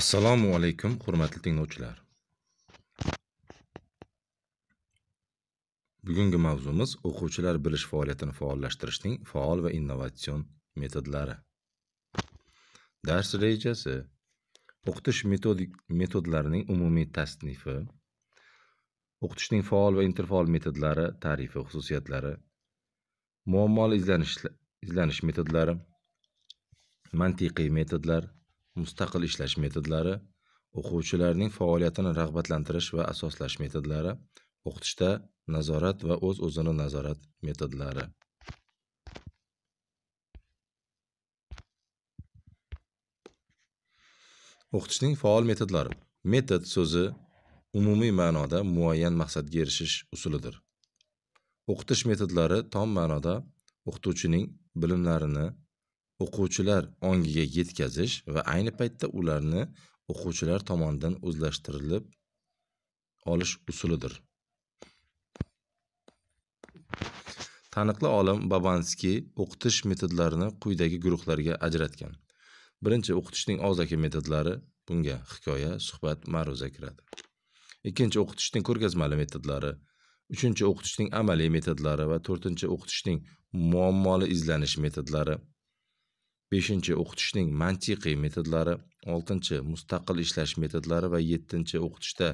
assalomu alaykum hurmatli tinglovchilar bugungi mavzumiz o'quvchilar bilish faoliyatini faollashtirishning faol va innovatsion metodlari dars rejasi o'qitish metodik metodlarining umumiy tasnifi o'qitishning faol va interfaol metodlari tarifi xususiyatlari muammoli izlanish izlanish metodlari mantiqiy metodlar mustaqil ishlash metodlari o'quvchilarning faoliyatini rag'batlantirish va asoslash metodlari o'qitishda nazorat va o'z o'zini nazorat metodlari o'qitishning faol metodlari metod so'zi umumiy ma'noda muayyan maqsadga erishish usulidir o'qitish metodlari tom ma'noda o'qituvchining bilimlarini o'quvchilar ongiga yetkazish va ayni paytda ularni o'quvchilar tomonidan o'zlashtirilib olish usulidir taniqli olim babanskiy o'qitish metodlarini quyidagi guruhlarga ajratgan birinchi o'qitishning og'zaki metodlari bunga hikoya suhbat ma'ruza kiradi ikkinchi o'qitishning ko'rgazmali metodlari uchinchi o'qitishning amaliy metodlari va to'rtinchi o'qitishning muammoli izlanish metodlari beshinchi o'qitishning mantiqiy metodlari oltinchi mustaqil ishlash metodlari va yettinchi o'qitishda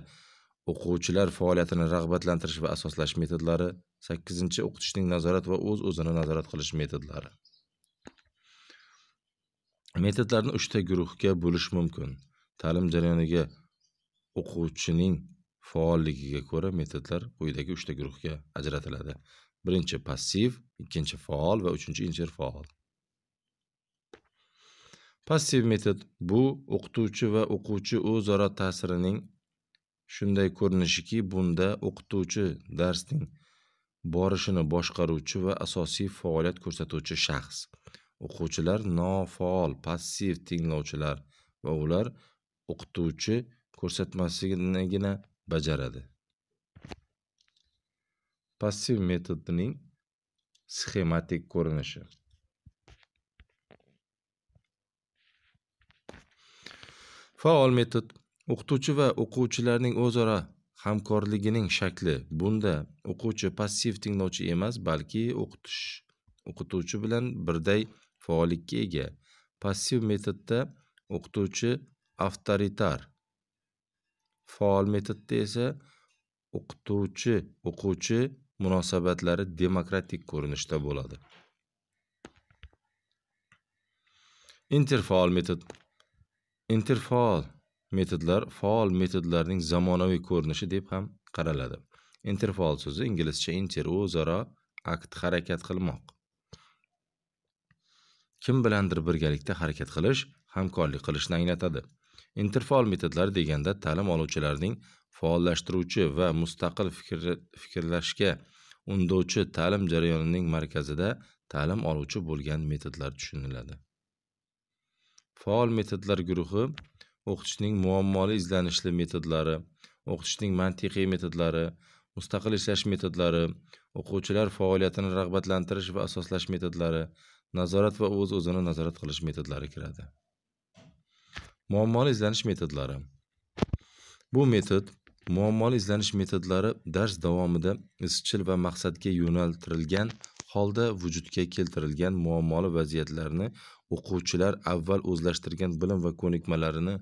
o'quvchilar faoliyatini rag'batlantirish va asoslash metodlari sakkizinchi o'qitishning nazorat va o'z o'zini nazorat qilish metodlari metodlarni uchta guruhga bo'lish mumkin ta'lim jarayoniga o'quvchining faolligiga ko'ra metodlar quyidagi uchta guruhga ajratiladi birinchi passiv ikkinchi faol va uchinchi interfaol passiv metod bu o'qituvchi va o'quvchi o'zaro ta'sirining shunday ko'rinishiki bunda o'qituvchi darsning borishini boshqaruvchi va asosiy faoliyat ko'rsatuvchi shaxs o'quvchilar nofaol passiv tinglovchilar va ular o'qituvchi ko'rsatmasinigina bajaradi passiv metodning sxematik ko'rinishi faol metod o'qituvchi va o'quvchilarning o'zaro hamkorligining shakli bunda o'quvchi passiv tinglovchi emas balki o'qitish o'qituvchi bilan birday faollikka ega passiv metodda o'qituvchi avtoritar faol metodda esa o'qituvchi o'quvchi munosabatlari demokratik ko'rinishda bo'ladi interfaol metod interfaol metodlar faol metodlarning zamonaviy ko'rinishi deb ham qaraladi interfaol so'zi inglizcha inter o'zaro akt harakat qilmoq kim bilandir birgalikda harakat qilish hamkorlik qilishni anglatadi interfaol metodlar deganda ta'lim oluvchilarning faollashtiruvchi va mustaqil fikr, fikrlashga undovchi ta'lim jarayonining markazida ta'lim oluvchi bo'lgan metodlar tushuniladi faol metodlar guruhi o'qitishning muammoli izlanishli metodlari o'qitishning mantiqiy metodlari mustaqil ishlash metodlari o'quvchilar faoliyatini rag'batlantirish va asoslash metodlari nazorat va o'z o'zini nazorat qilish metodlari kiradi muammoli izlanish metodlari bu metod muammoli izlanish metodlari dars davomida izchil va maqsadga yo'naltirilgan holda vujudga keltirilgan muammoli vaziyatlarni o'quvchilar avval o'zlashtirgan bilim va ko'nikmalarini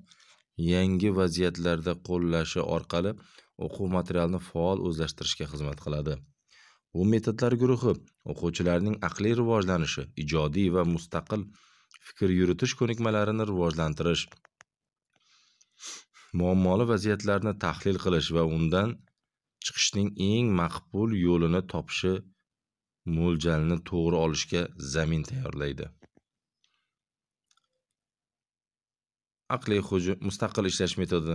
yangi vaziyatlarda qo'llashi orqali o'quv materialini faol o'zlashtirishga xizmat qiladi bu metodlar guruhi o'quvchilarning aqliy rivojlanishi ijodiy va mustaqil fikr yuritish ko'nikmalarini rivojlantirish muammoli vaziyatlarni tahlil qilish va undan chiqishning eng maqbul yo'lini topishi mo'ljalni to'g'ri olishga zamin tayyorlaydi aqliy hujum mustaqil ishlash metodi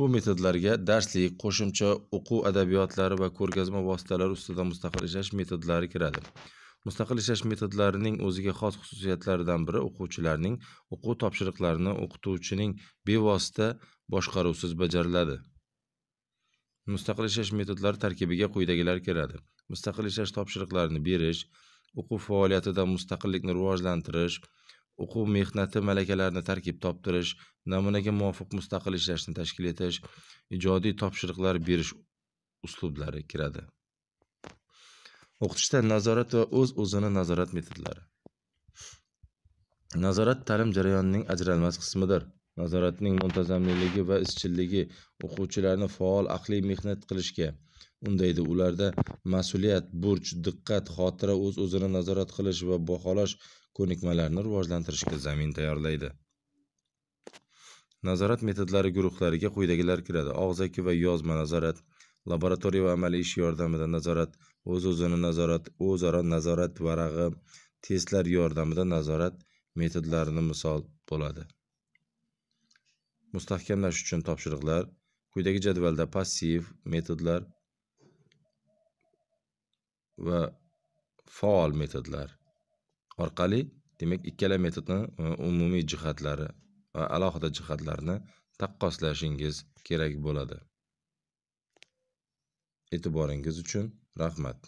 bu metodlarga darslik qo'shimcha o'quv adabiyotlari va ko'rgazma vositalari ustida mustaqil ishlash metodlari kiradi mustaqil ishlash metodlarining o'ziga xos xususiyatlaridan biri o'quvchilarning o'quv topshiriqlarini o'qituvchining bevosita boshqaruvsiz bajariladi mustaqil ishlash metodlari tarkibiga quyidagilar kiradi mustaqil ishlash topshiriqlarini berish o'quv faoliyatida mustaqillikni rivojlantirish o'quv mehnati malakalarini tarkib toptirish namunaga muvofiq mustaqil ishlashni tashkil etish ijodiy topshiriqlar berish uslublari kiradi o'qitishda nazorat va o'z o'zini nazorat metodlari nazorat ta'lim jarayonining ajralmas qismidir nazoratning muntazamligi va izchilligi o'quvchilarni faol aqliy mehnat qilishga undaydi ularda mas'uliyat burch diqqat xotira o'z o'zini nazorat qilish va baholash ko'nikmalarni rivojlantirishga zamin tayyorlaydi nazorat metodlari guruhlariga quyidagilar kiradi og'zaki va yozma nazorat laboratoriya va amaliy ish yordamida nazorat o'z o'zini nazorat o'zaro nazorat varag'i testlar yordamida nazorat metodlarini misol bo'ladi mustahkamlash uchun topshiriqlar quyidagi jadvalda passiv metodlar va faol metodlar orqali demak ikkala metodni e, umumiy jihatlari va alohida jihatlarini taqqoslashingiz kerak bo'ladi e'tiboringiz uchun rahmat